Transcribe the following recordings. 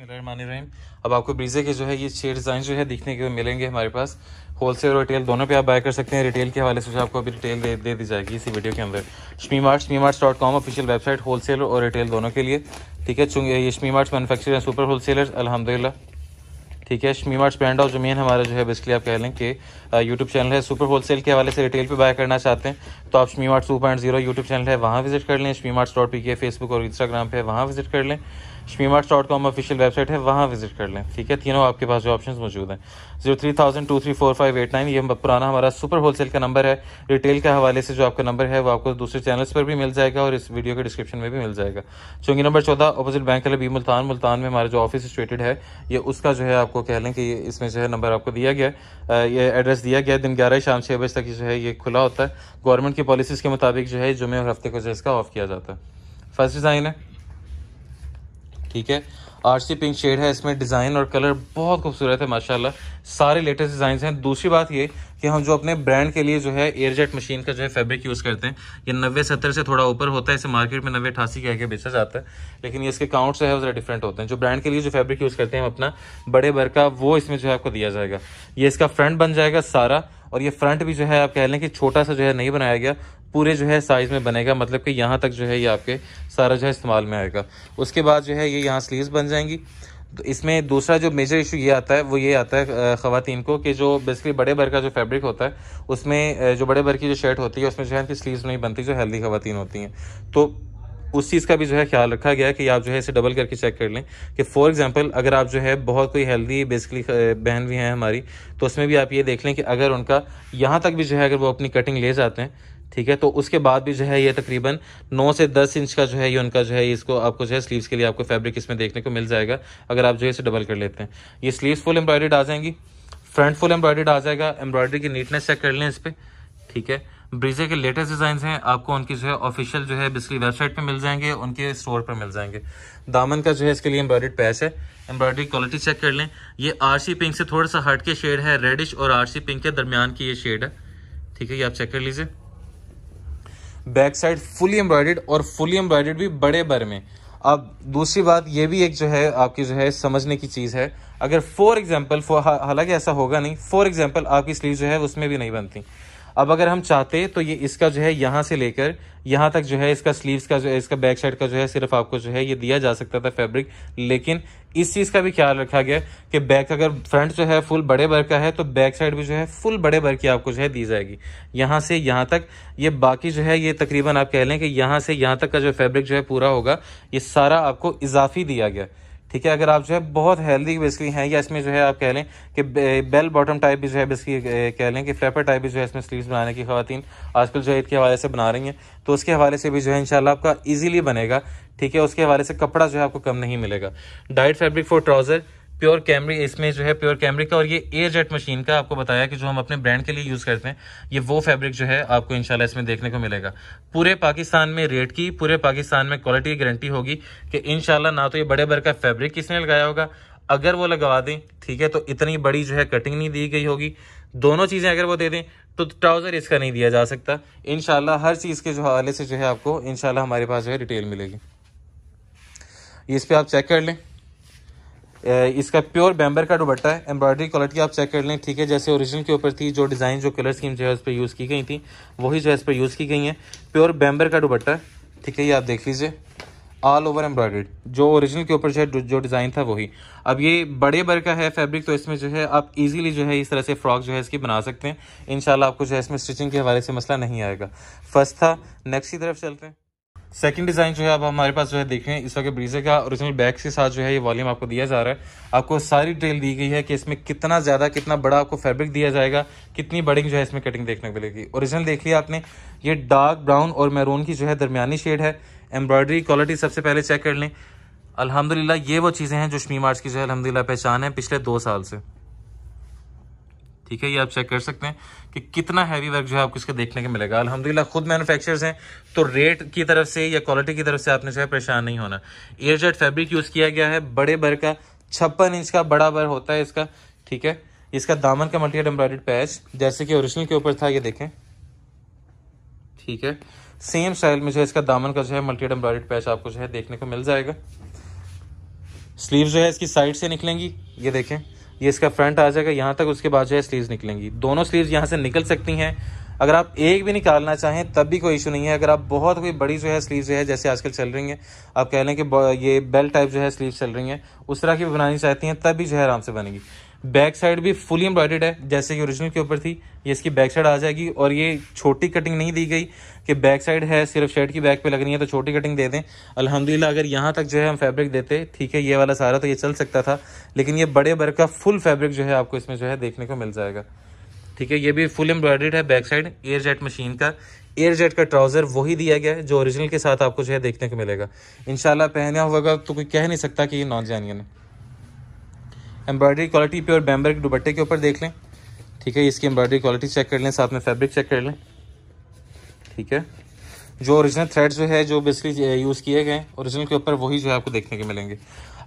रहीम अब आपको ब्रीजे के जो है ये छह डिज़ाइन जो है देखने के मिलेंगे हमारे पास होलसेल और रिटेल दोनों पे आप बाय कर सकते हैं रिटेल के हवाले से जो आपको अभी रिटेल दे, दे दी जाएगी इसी वीडियो के अंदर Shami Mart Shami Mart dot com official website wholesale और रिटेल दोनों के लिए ठीक है चूँकि ये Shami Mart manufacture super wholesalers अलहमदिल्ला ठीक है शमी मार्ट ब्रांड ऑफ जमीन हमारा जो है बेसिकली आप कह लें कि यूट्यूब चैनल है सुपर होलसेल के हवाले से रिटेल पे बाय करना चाहते हैं तो आप Shami Mart two point zero YouTube channel है वहाँ विजिट कर लें Shami Mart dot P K Facebook और इंस्टाग्राम पर वहाँ विजिट कर लें Shami Mart dot com official website है वहाँ विजिट कर लें ठीक है तीनों आपके पास जो ऑप्शन मौजूद हैं zero three thousand two three four five eight nine ये पुराना हमारा सुपर होलसेल का नंबर है रिटेल के हवाले से जो आपका नंबर है वो आपको दूसरे चैनल्स पर भी मिल जाएगा और इस वीडियो के डिस्क्रिप्शन में भी मिल जाएगा चूंकि नंबर चौदह अपोजिट बैंक है बी मुल्तान मुल्तान में हमारा जो ऑफिस सिचुएटेड है ये उसका जो है आपको कह लें कि इसमें जो है नंबर आपको दिया गया ये एड्रेस दिया गया दिन ग्यारह शाम छः बजे तक जो है ये खुला होता है गवर्नमेंट की पॉलिसीज़ के मुताबिक जो है जुमे और हफ्ते को जो है इसका ऑफ किया जाता है फर्स्ट डिज़ाइन है ठीक है आरसी पिंक शेड है इसमें डिज़ाइन और कलर बहुत खूबसूरत है माशाल्लाह सारे लेटेस्ट डिज़ाइन हैं दूसरी बात ये कि हम जो अपने ब्रांड के लिए जो है एयरजेट मशीन का जो है फैब्रिक यूज़ करते हैं ये नब्बे सत्तर से थोड़ा ऊपर होता है इसे मार्केट में नब्बे अठासी के आगे बेचा जाता है लेकिन ये इसके काउंट है ज़रा डिफरेंट होते हैं जो ब्रांड के लिए जो फैब्रिक यूज़ करते हैं हम अपना बड़े भर का वो इसमें जो है आपको दिया जाएगा ये इसका फ्रंट बन जाएगा सारा और ये फ्रंट भी जो है आप कह लें कि छोटा सा जो है नहीं बनाया गया पूरे जो है साइज़ में बनेगा मतलब कि यहाँ तक जो है ये आपके सारा जो है इस्तेमाल में आएगा उसके बाद जो है ये यहाँ स्लीव्स बन जाएंगी तो इसमें दूसरा जो मेजर इशू ये आता है वो ये आता है ख़वान को कि जो बेसिकली बड़े भर का जो फैब्रिक होता है उसमें जो बड़े भर की जो शर्ट होती है उसमें जो है इनकी स्लीव्स नहीं बनती जो हेल्दी ख़वातीन होती हैं तो उस चीज़ का भी जो है ख्याल रखा गया है कि आप जो है इसे डबल करके चेक कर लें कि फॉर एग्जांपल अगर आप जो है बहुत कोई हेल्दी बेसिकली बहन भी हैं हमारी तो उसमें भी आप ये देख लें कि अगर उनका यहाँ तक भी जो है अगर वो अपनी कटिंग ले जाते हैं ठीक है तो उसके बाद भी जो है ये तकरीबन 9 से 10 इंच का जो है ये उनका जो है इसको आपको जो है स्लीव्स के लिए आपको फैब्रिक इसमें देखने को मिल जाएगा अगर आप जो है इसे डबल कर लेते हैं ये स्लीव्स फुल एम्ब्रॉयडेड आ जाएंगी फ्रंट फुल एम्ब्रॉयडेड आ जाएगा एम्ब्रॉयडरी की नीटनेस चेक कर लें इस पर ठीक है ब्रीजे के लेटेस्ट डिज़ाइन हैं आपको उनकी जो है ऑफिशियल जो है बेसिकली वेबसाइट पर मिल जाएंगे उनके स्टोर पर मिल जाएंगे दामन का जो है इसके लिए एम्ब्रॉयड पैस है एम्ब्रॉयडरी क्वालिटी चेक कर लें ये आर पिंक से थोड़ा सा हट के शेड है रेडिश और आर पिंक के दरमियान की ये शेड है ठीक है ये आप चेक कर लीजिए बैक साइड फुली एम्ब्रॉयडेड और फुली एम्ब्रॉयडेड भी बड़े बर में अब दूसरी बात ये भी एक जो है आपकी जो है समझने की चीज़ है अगर फॉर एग्जाम्पल हालांकि ऐसा होगा नहीं फॉर एग्जाम्पल आपकी स्लीव जो है उसमें भी नहीं बनती अब अगर हम चाहते तो ये इसका जो है यहाँ से लेकर यहाँ तक जो है इसका स्लीव्स का जो है इसका बैक साइड का जो है सिर्फ आपको जो है ये दिया जा सकता था फैब्रिक लेकिन इस चीज़ का भी ख्याल रखा गया कि बैक अगर फ्रंट जो है फुल बड़े बर का है तो बैक साइड भी जो है फुल बड़े बर की आपको जो है दी जाएगी यहाँ से यहाँ तक ये बाकी जो है ये तकरीबन आप कह लें कि यहाँ से यहाँ तक का जो फैब्रिक जो है पूरा होगा ये सारा आपको इजाफी दिया गया ठीक है अगर आप जो है बहुत हेल्दी बेसिकली हैं या इसमें जो है आप कह लें कि बेल बॉटम टाइप भी जो है बेसिकली कह लें कि फ्लैपर टाइप भी जो है इसमें स्लीव्स बनाने की खातन आजकल जो है इसके हवाले से बना रही हैं तो उसके हवाले से भी जो है इनशाला आपका ईजिली बनेगा ठीक है उसके हवाले से कपड़ा जो है आपको कम नहीं मिलेगा dyed fabric for trouser pure cambric इसमें जो है प्योर कैमरे का और ये एयर जेट मशीन का आपको बताया कि जो हम अपने ब्रांड के लिए यूज़ करते हैं ये वो फैब्रिक जो है आपको इंशाल्लाह इसमें देखने को मिलेगा पूरे पाकिस्तान में रेट की पूरे पाकिस्तान में क्वालिटी की गारंटी होगी कि इंशाल्लाह ना तो ये बड़े भर का फैब्रिक किसने लगाया होगा अगर वो लगवा दें ठीक है तो इतनी बड़ी जो है कटिंग नहीं दी गई होगी दोनों चीज़ें अगर वो दे दें तो ट्राउज़र इसका नहीं दिया जा सकता इन हर चीज़ के जो हवाले से जो है आपको इन हमारे पास जो है रिटेल मिलेगी इस पर आप चेक कर लें इसका प्योर बैम्बर का दुबट्टा है एम्ब्रॉयडरी क्वालिटी आप चेक कर लें ठीक है जैसे ओरिजिनल के ऊपर थी जो डिज़ाइन जो कलर स्कीम जो है उस पर यूज़ की गई थी वही जो है इस पर यूज़ की गई हैं प्योर बैम्बर का दुबट्टा है ठीक है ये आप देख लीजिए ऑल ओवर एम्ब्रॉयडर्ड जो ओरिजिनल के ऊपर जो है जो डिज़ाइन था वही अब ये बड़े बर का है फैब्रिक तो इसमें जो है आप इजीली जो है इस तरह से फ्रॉक जो है इसकी बना सकते हैं इन आपको जो है इसमें स्टिचिंग के हवाले से मसला नहीं आएगा फर्स्ट था नेक्स्ट की तरफ चलते हैं सेकंड डिज़ाइन जो है अब हमारे पास जो है देखें इस वक्त ब्रीजे का ओरिजिनल बैक के साथ जो है ये वॉल्यूम आपको दिया जा रहा है आपको सारी डिटेल दी गई है कि इसमें कितना ज़्यादा कितना बड़ा आपको फैब्रिक दिया जाएगा कितनी बड़ी जो है इसमें कटिंग देखने को मिलेगी ओरिजिनल देख लिया आपने ये डार्क ब्राउन और मैरून की जो है दरमियानी शेड है एम्ब्रॉयडरी क्वालिटी सबसे पहले चेक कर लें अलहमदिल्ला ये वो चीज़ें हैं जो शमी मार्च की जो है अलहमदिल्ला पहचान है पिछले दो साल से ठीक है ये आप चेक कर सकते हैं कि कितना हैवी वर्क जो है आपको इसका देखने को मिलेगा अलहमदिल्ला खुद मैनुफेक्चर हैं तो रेट की तरफ से या क्वालिटी की तरफ से आपने जो है परेशान नहीं होना एयर जेट फैब्रिक यूज़ किया गया है बड़े बर का छप्पन इंच का बड़ा बर होता है इसका ठीक है इसका दामन का मल्टी एम्ब्रॉयड पैच जैसे कि ओरिजिनल के ऊपर था ये देखें ठीक है सेम स्टाइल में जो है इसका दामन का जो है मल्टी एम्ब्रॉयड पैच आपको जो है देखने को मिल जाएगा स्लीव जो है इसकी साइड से निकलेंगी ये देखें ये इसका फ्रंट आ जाएगा यहाँ तक उसके बाद जो है स्लीव निकलेंगी दोनों स्लीव यहाँ से निकल सकती हैं अगर आप एक भी निकालना चाहें तब भी कोई इशू नहीं है अगर आप बहुत कोई बड़ी जो है स्लीव जो है जैसे आजकल चल रही है आप कह लें कि ये बेल्ट टाइप जो है स्लीव चल रही है उस तरह की बनानी चाहती हैं तब भी जो है आराम से बनेगी बैक साइड भी फुली एम्ब्रॉयडेड है जैसे कि ओरिजिनल के ऊपर थी ये इसकी बैक साइड आ जाएगी और ये छोटी कटिंग नहीं दी गई कि बैक साइड है सिर्फ शर्ट की बैक पे लगनी है तो छोटी कटिंग दे दें अल्हम्दुलिल्लाह अगर यहाँ तक जो है हम फैब्रिक देते ठीक है ये वाला सारा तो ये चल सकता था लेकिन ये बड़े बर का फुल फैब्रिक जो है आपको इसमें जो है देखने को मिल जाएगा ठीक है ये भी फुल एम्ब्रॉयडेड है back side air jet machine का एयर जेट का ट्राउज़र वही दिया गया है जो ओरिजिनल के साथ आपको जो है देखने को मिलेगा इन पहना होगा तो कोई कह नहीं सकता कि ये नॉन जानियन है एम्ब्रॉयडरी क्वालिटी प्योर बैम्बर के दुपट्टे के ऊपर देख लें ठीक है इसकी एम्ब्रॉयडरी क्वालिटी चेक कर लें साथ में फैब्रिक चेक कर लें ठीक है जो ओरिजिनल थ्रेड जो है जो बेसिकली यूज़ किए गए ओरिजिनल के ऊपर वही जो है आपको देखने के मिलेंगे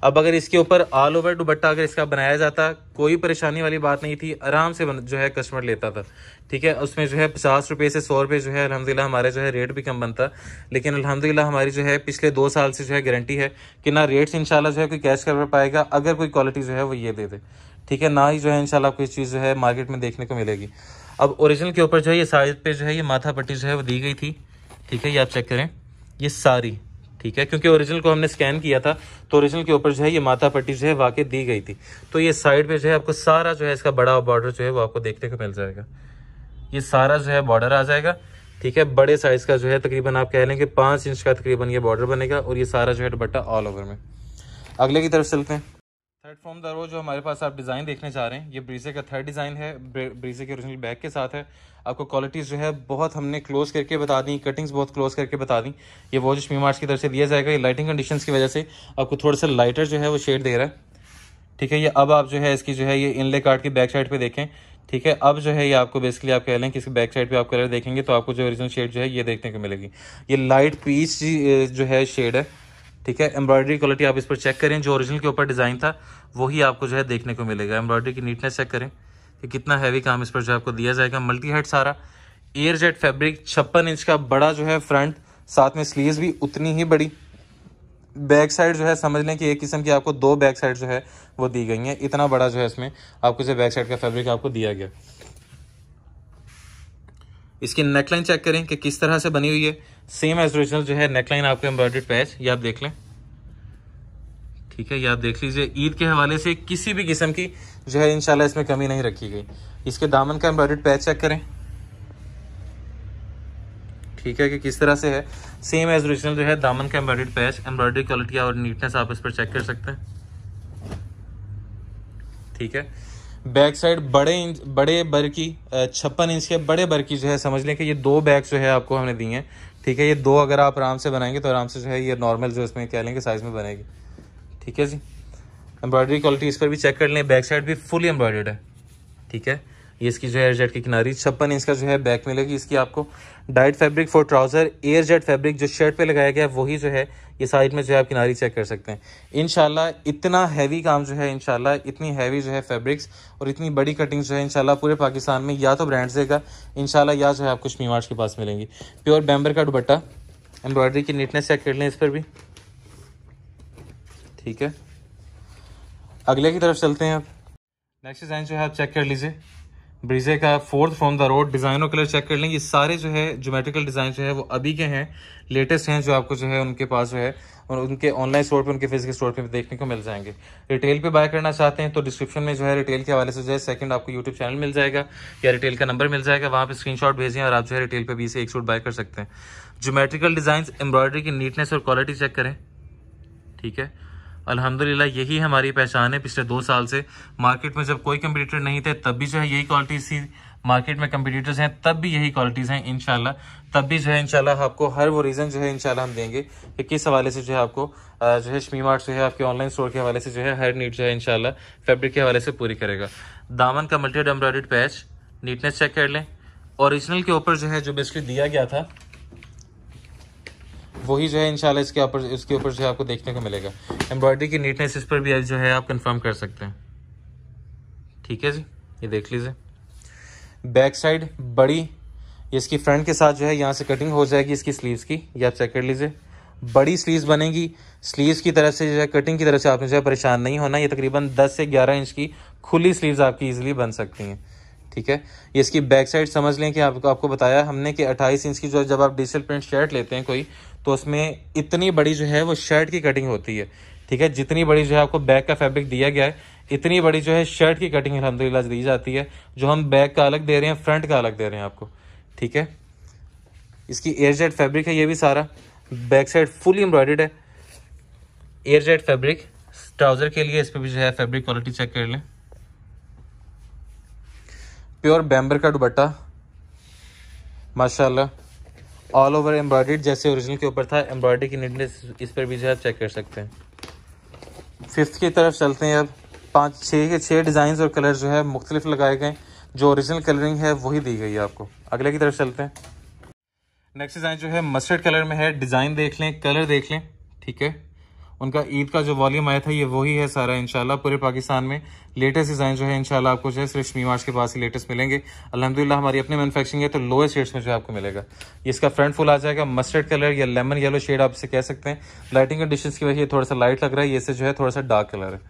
अब अगर इसके ऊपर ऑल ओवर दुबट्टा अगर इसका बनाया जाता कोई परेशानी वाली बात नहीं थी आराम से जो है कस्टमर लेता था ठीक है उसमें जो है पचास रुपये से सौ रुपये जो है अलहमदिल्ला हमारे जो है रेट भी कम बनता लेकिन अलहमदिल्ला हमारी जो है पिछले दो साल से जो है गारंटी है कि ना रेट्स इनशाला जो है कोई कैश कर पाएगा अगर कोई क्वालिटी जो है वो ये दे दे ठीक है ना ही जो है इनशाला आपको इस चीज़ जो है मार्केट में देखने को मिलेगी अब ओरिजिनल के ऊपर जो है ये साइज पे जो है ये माथा पट्टी जो है वो दी गई थी ठीक है ये आप चेक करें ये सारी ठीक है क्योंकि ओरिजिनल को हमने स्कैन किया था तो ओरिजिनल के ऊपर जो है ये माथा पट्टी जो है वाकई दी गई थी तो ये साइड पे जो है आपको सारा जो है इसका बड़ा बॉर्डर जो है वो आपको देखने को मिल जाएगा ये सारा जो है बॉर्डर आ जाएगा ठीक है बड़े साइज का जो है तकरीबन आप कह लेंगे पांच पाँच इंच का तकरीबन ये बॉर्डर बनेगा और ये सारा जो है दुपट्टा ऑल ओवर में अगले की तरफ चलते हैं थर्ड फ्रॉम द रो जो हमारे पास आप डिज़ाइन देखने जा रहे हैं ये ब्रीजे का थर्ड डिज़ाइन है ब्रीजे के ओरिजिनल बैग के साथ है आपको क्वालिटीज़ जो है बहुत हमने क्लोज करके बता दी कटिंग्स बहुत क्लोज करके बता दी ये जो मी मार्च की तरफ से दिया जाएगा ये लाइटिंग कंडीशंस की वजह से आपको थोड़ा सा लाइटर जो है वो शेड दे रहा है ठीक है ये अब आप जो है इसकी जो है ये इनले कार्ड की बैक साइड पर देखें ठीक है अब जो है ये आपको बेसिकली आप कह लें कि इसके बैक साइड पे आप कलर देखेंगे तो आपको जो ओरिजिनल शेड जो है ये देखने को मिलेगी ये लाइट पीच जो है शेड है ठीक है एम्ब्रॉयडरी क्वालिटी आप इस पर चेक करें जो ओरिजिनल के ऊपर डिज़ाइन था वही आपको जो है देखने को मिलेगा एम्ब्रॉयडरी की नीटनेस चेक करें कि कितना हैवी काम इस पर जो आपको दिया जाएगा मल्टी हेड सारा एयर जेट फैब्रिक छप्पन इंच का बड़ा जो है फ्रंट साथ में स्लीव भी उतनी ही बड़ी बैक साइड जो है समझ लें कि एक किस्म की आपको दो बैक साइड जो है वो दी गई हैं इतना बड़ा जो है इसमें आपको जो बैक साइड का फैब्रिक आपको दिया गया इसकी नेकलाइन चेक करें कि किस तरह से बनी हुई है सेम एज ओरिजिनल जो है नेकलाइन आपको एम्ब्रॉयडर्ड पैच ये आप देख लें ठीक है ये आप देख लीजिए ईद के हवाले से किसी भी किस्म की जो है इनशाला इसमें कमी नहीं रखी गई इसके दामन का एम्ब्रॉयडर्ड पैच चेक करें ठीक है कि किस तरह से है सेम एज ओरिजिनल जो है दामन का एम्ब्रॉयडर्ड पैच एम्ब्रॉयडरी क्वालिटी और नीटनेस आप इस पर चेक कर सकते हैं ठीक है बैक साइड बड़े इंच बड़े बरकी छप्पन इंच के बड़े बरकी जो है समझ लें कि ये दो बैग जो है आपको हमने दी हैं ठीक है ये दो अगर आप आराम से बनाएंगे तो आराम से जो है ये नॉर्मल जो इसमें कह लेंगे साइज़ में बनेगी ठीक है जी एम्ब्रॉयडरी क्वालिटी इस पर भी चेक कर लें बैक साइड भी फुली एम्ब्रॉयडर्ड है ठीक है ये इसकी जो है एयर जेट की किनारी छप्पन इंच का जो है बैक मिलेगी इसकी आपको dyed fabric for trouser air jet fabric जो शर्ट पे लगाया गया है वही जो है ये साइड में जो है आप किनारी चेक कर सकते हैं इनशाला इतना हैवी काम जो है इनशाला इतनी हैवी जो है फैब्रिक्स और इतनी बड़ी कटिंग जो है इनशाला पूरे पाकिस्तान में या तो ब्रांड देगा इनशाला या जो है आपको शमीवार्स के पास मिलेंगी प्योर बैम्बर का दुबट्टा एम्ब्रॉयडरी की नीटनेस चेक कर लें इस पर भी ठीक है अगले की तरफ चलते हैं आप नेक्स्ट डिज़ाइन जो है आप चेक कर लीजिए ब्रीजे का फोर्थ फ्रॉम द रोड डिज़ाइनों कलर चेक कर लें ये सारे जो है जोमेट्रिकल डिज़ाइन जो है वो अभी के हैं लेटेस्ट हैं जो आपको जो है उनके पास जो है और उनके ऑनलाइन स्टोर पे उनके फिजिकल स्टोर पे देखने को मिल जाएंगे रिटेल पे बाय करना चाहते हैं तो डिस्क्रिप्शन में जो है रिटेल के हवाले से जो है सेकंड आपको यूट्यूब चैनल मिल जाएगा या रिटेल का नंबर मिल जाएगा वहाँ पर स्क्रीनशॉट भेजें और आप जो है रिटेल पर भी से एक सूट बाय कर सकते हैं जोमेट्रिकल डिज़ाइन एम्ब्रॉयडरी की नीटनेस और क्वालिटी चेक करें ठीक है अल्हम्दुलिल्लाह यही हमारी पहचान है पिछले दो साल से मार्केट में जब कोई कंप्यूटर नहीं थे तब भी जो है यही क्वालिटीज थी मार्केट में कंप्यूटर्स हैं तब भी यही क्वालिटीज़ हैं इनशाला तब भी जो है इनशाला आपको हर वो रीज़न जो है इनशाला हम देंगे कि किस हवाले से जो है आपको जो है शमी मार्ट जो है आपके ऑनलाइन स्टोर के हवाले से जो है हर नीट जो है इनशाला फैब्रिक के हवाले से पूरी करेगा दामन का मल्टी एम्ब्रॉयड पैच नीटनेस चेक कर लें ओरिजिनल के ऊपर जो है जो बेसिकली दिया गया था वही जो है इनशाला इसके ऊपर इसके ऊपर जो है आपको देखने को मिलेगा एम्ब्रॉयडरी की नीटनेस इस पर भी जो है आप कंफर्म कर सकते हैं ठीक है जी ये देख लीजिए बैक साइड बड़ी ये इसकी फ्रंट के साथ जो है यहाँ से कटिंग हो जाएगी इसकी स्लीव्स की ये आप चेक कर लीजिए बड़ी स्लीव्स बनेगी स्लीव्स की तरफ से जो है कटिंग की तरफ से आपने जो है परेशान नहीं होना ये तकरीबन 10 से 11 इंच की खुली स्लीव्स आपकी इजीली बन सकती हैं ठीक है ये इसकी बैक साइड समझ लें कि आपको आपको बताया हमने कि 28 इंच की जो जब आप डिजिटल प्रिंट शर्ट लेते हैं कोई तो उसमें इतनी बड़ी जो है वो शर्ट की कटिंग होती है ठीक है जितनी बड़ी जो है आपको बैक का फैब्रिक दिया गया है इतनी बड़ी जो है शर्ट की कटिंग अलहमदिल्ला दी जाती है जो हम बैक का अलग दे रहे हैं फ्रंट का अलग दे रहे हैं आपको ठीक है इसकी एयर जेट फैब्रिक है ये भी सारा बैक साइड फुली एम्ब्रॉयडेड है एयर जेट फैब्रिक ट्राउज़र के लिए इस पर भी जो है फैब्रिक क्वालिटी चेक कर लें प्योर बैम्बर का दुबट्टा माशाल्लाह ऑल ओवर एम्ब्रॉयड जैसे ओरिजिनल के ऊपर था एम्ब्रॉयडरी की नीटनेस इस पर भी जो है आप चेक कर सकते हैं फिफ्थ की तरफ चलते हैं अब पाँच छः के छः डिज़ाइन और कलर जो है मुख्तलिफ लगाए गए जो ओरिजिनल कलरिंग है वही दी गई है आपको अगले की तरफ चलते हैं नेक्स्ट डिज़ाइन जो है मस्टर्ड कलर में है डिज़ाइन देख लें कलर देख लें ठीक है उनका ईद का जो वॉल्यूम आया था ये वही है सारा इनशाला पूरे पाकिस्तान में लेटेस्ट डिज़ाइन जो है इनशाला आपको जो है सिर्फ मार्च के पास ही लेटेस्ट मिलेंगे अलहमदिल्ला हमारी अपने मैनुफेक्चरिंग है तो लोएस्ट शेड्स में जो आपको मिलेगा ये इसका फ्रंट फुल आ जाएगा मस्टर्ड कलर या लेमन येलो शेड आप इसे कह सकते हैं लाइटिंग कंडीशन की वजह से थोड़ा सा लाइट लग रहा है इसे जो है थोड़ा सा डार्क कलर है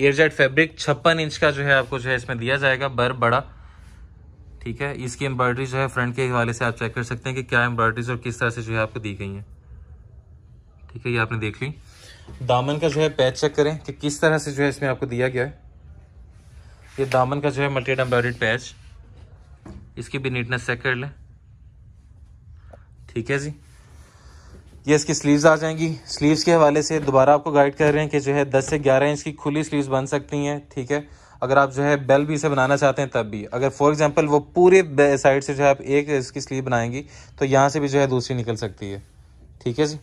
एयरजेट फेब्रिक छप्पन इंच का जो है आपको जो है इसमें दिया जाएगा बर बड़ा ठीक है इसकी एम्ब्रॉयडरी जो है फ्रंट के हवाले से आप चेक कर सकते हैं कि क्या एम्ब्रॉयडरीज और किस तरह से जो है आपको दी गई हैं ठीक है ये आपने देख ली दामन का जो है पैच चेक करें कि किस तरह से जो है इसमें आपको दिया गया है ये दामन का जो है मल्टी एम्ब्रॉयड पैच इसकी भी नीटनेस चेक कर लें ठीक है जी ये इसकी स्लीव्स आ जाएंगी स्लीव्स के हवाले से दोबारा आपको गाइड कर रहे हैं कि जो है 10 से 11 इंच की खुली स्लीव्स बन सकती हैं ठीक है अगर आप जो है बेल भी इसे बनाना चाहते हैं तब भी अगर फॉर एग्जांपल वो पूरे साइड से जो है आप एक इसकी स्लीव बनाएंगी तो यहाँ से भी जो है दूसरी निकल सकती है ठीक है जी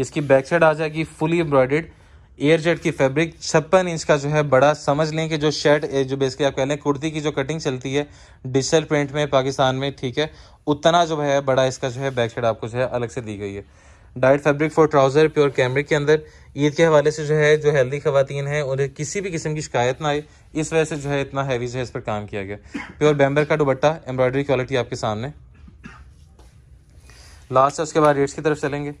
इसकी बैक साइड आ जाएगी फुली एम्ब्रॉयडेड एयर जेट की फैब्रिक छप्पन इंच का जो है बड़ा समझ लें कि जो शर्ट जो बेसिकली आप कह लें कुर्ती की जो कटिंग चलती है डिजिटल प्रिंट में पाकिस्तान में ठीक है उतना जो है बड़ा इसका जो है बैक साइड आपको जो है अलग से दी गई है diet fabric for trouser pure कैमरे के अंदर ईद के हवाले से जो है जो हेल्दी खातन है उन्हें किसी भी किस्म की शिकायत ना आए इस वजह से जो है इतना हैवी जो है इस पर काम किया गया प्योर बैम्बर का दुबट्टा एम्ब्रॉयडरी क्वालिटी आपके सामने लास्ट है उसके बाद रेट्स की तरफ चलेंगे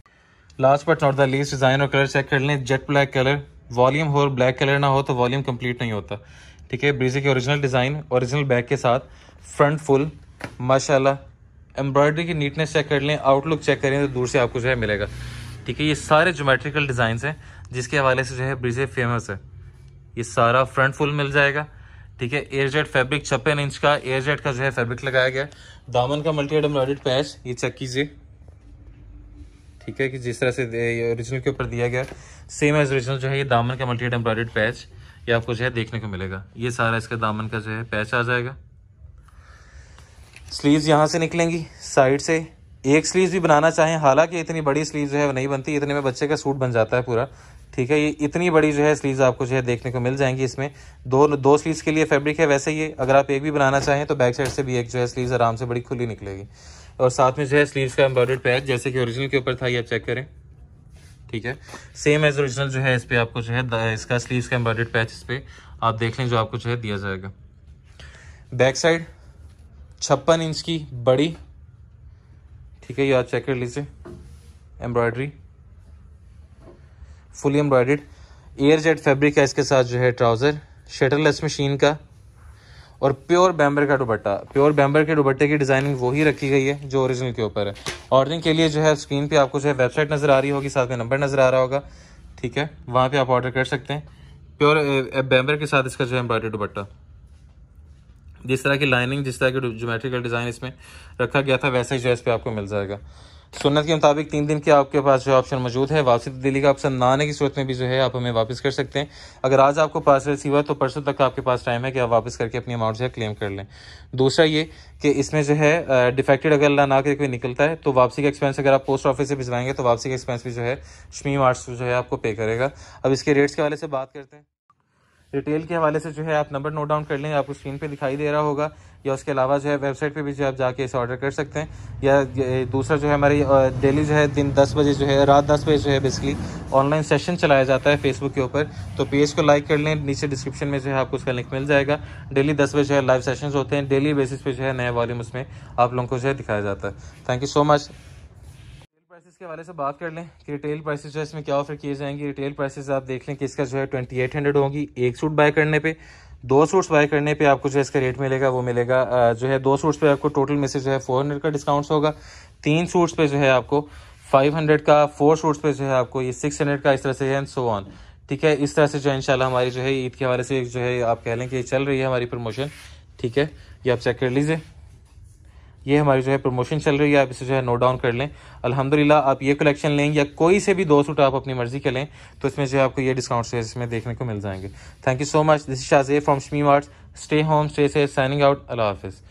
last but not the least design और कलर चेक कर लें जेट ब्लैक कलर वॉल्यूम हो ब्लैक कलर ना हो तो वॉल्यूम कंप्लीट नहीं होता ठीक है ब्रीजी के ओरिजिनल डिज़ाइन ओरिजिनल बैग के साथ फ्रंट फुल माशाल्लाह एम्ब्रॉयडरी की नीटनेस चेक कर लें आउटलुक चेक करें तो दूर से आपको जो है मिलेगा ठीक है ये सारे जोमेट्रिकल डिजाइन हैं जिसके हवाले से जो है ब्रीजे फेमस है ये सारा फ्रंट फुल मिल जाएगा ठीक है एयर जेट फैब्रिक छप्पन इंच का एयर जेट का जो है फैब्रिक लगाया गया दामन का मल्टी एड एम्ब्रॉयड पैच ये चेक कीजिए ठीक है कि जिस तरह से ओरिजिनल के ऊपर दिया गया सेम एज ओरिजिनल जो है ये दामन का मल्टी एम्ब्रॉयड पैच ये आपको जो है देखने को मिलेगा ये सारा इसका दामन का जो है पैच आ जाएगा स्लीव्स यहाँ से निकलेंगी साइड से एक स्लीव भी बनाना चाहें हालांकि इतनी बड़ी स्लीव जो है वो नहीं बनती इतने में बच्चे का सूट बन जाता है पूरा ठीक है ये इतनी बड़ी जो है स्लीव्स आपको जो है देखने को मिल जाएंगी इसमें दो दो स्लीव्स के लिए फैब्रिक है वैसे ही अगर आप एक भी बनाना चाहें तो बैक साइड से भी एक जो है स्लीव्स आराम से बड़ी खुली निकलेगी और साथ में जो है स्लीव्स का एम्ब्रॉयड पैच जैसे कि ओरिजिनल के ऊपर था ये आप चेक करें ठीक है सेम एज ओरिजिनल जो है इस पर आपको जो है इसका स्लीव्स का एम्ब्रॉयड पैच इस पर आप देख लें जो आपको जो है दिया जाएगा बैक साइड छप्पन इंच की बड़ी ठीक है ये आप चेक कर लीजिए embroidery fully embroidered air jet fabric है इसके साथ जो है ट्राउज़र शटरलेस मशीन का और प्योर बैम्बर का दुपट्टा प्योर बैम्बर के दुपट्टे की डिज़ाइनिंग वही रखी गई है जो ओरिजिनल के ऊपर है ऑर्डरिंग के लिए जो है स्क्रीन पे आपको जो है वेबसाइट नज़र आ रही होगी साथ में नंबर नज़र आ रहा होगा ठीक है वहाँ पे आप ऑर्डर कर सकते हैं प्योर बैम्बर के साथ इसका जो है एम्ब्रॉयडरी दुपट्टा जिस तरह की लाइनिंग जिस तरह के जोमेट्रिकल डिज़ाइन इसमें रखा गया था वैसे ही जो है इस पर आपको मिल जाएगा सुन्नत के मुताबिक तीन दिन के आपके पास जो ऑप्शन मौजूद है वापसी तब्दीली तो का ऑप्शन ना आने की सूरत में भी जो है आप हमें वापस कर सकते हैं अगर आज आपको पास रिसीव हुआ तो परसों तक आपके पास टाइम है कि आप वापस करके अपनी अमाउंट जो है क्लेम कर लें दूसरा ये कि इसमें जो है डिफेक्टेड अगर ना ना करके कोई निकलता है तो वापसी का एक्सपेंस अगर आप पोस्ट ऑफिस से भिजवाएंगे तो वापसी का एक्सपेंस भी जो है शमी मार्च जो है आपको पे करेगा अब इसके रेट्स के हवाले से बात करते हैं रिटेल के हवाले से जो है आप नंबर नोट डाउन कर लें आपको स्क्रीन पर दिखाई दे रहा होगा या उसके अलावा जो है वेबसाइट पे भी जो है आप जाके इसे ऑर्डर कर सकते हैं या दूसरा जो है हमारी डेली जो है दिन दस बजे जो है रात दस बजे जो है बेसिकली ऑनलाइन सेशन चलाया जाता है फेसबुक के ऊपर तो पेज को लाइक कर लें नीचे डिस्क्रिप्शन में जो है आपको उसका लिंक मिल जाएगा डेली दस बजे जो है लाइव सेशन होते हैं डेली बेसिस पे जो है नया वॉल्यूम उसमें आप लोगों को जो है दिखाया जाता है thank you so much prices के हवाले से बात कर लें कि रिटेल प्राइसेस जो है इसमें क्या ऑफर किए जाएंगे रिटेल प्राइसेस आप देख लें कि इसका जो है ट्वेंटी एट हंड्रेड होगी एक सूट बाय करने पे दो सूट्स बाय करने पे आपको जो है इसका रेट मिलेगा वो मिलेगा जो है दो सूट्स पे आपको टोटल में से जो है फोर हंड्रेड का डिस्काउंट्स होगा तीन सूट्स पे जो है आपको फाइव हंड्रेड का फोर सूट्स पे जो है आपको ये सिक्स हंड्रेड का इस तरह से एंड सो ऑन ठीक है इस तरह से जो है इंशाल्लाह हमारी जो है ईद के हवाले से जो है आप कह लें कि चल रही है हमारी प्रमोशन ठीक है ये आप चेक कर लीजिए ये हमारी जो है प्रमोशन चल रही है आप इसे जो है नोट डाउन कर लें अलहमदिल्ला आप ये कलेक्शन लें या कोई से भी दो सूट आप अपनी मर्जी के लें तो इसमें जो है आपको ये डिस्काउंट जो है इसमें देखने को मिल जाएंगे thank you so much this शाजे from Shami mart stay home stay से साइनिंग आउट अल्लाह हाफिज़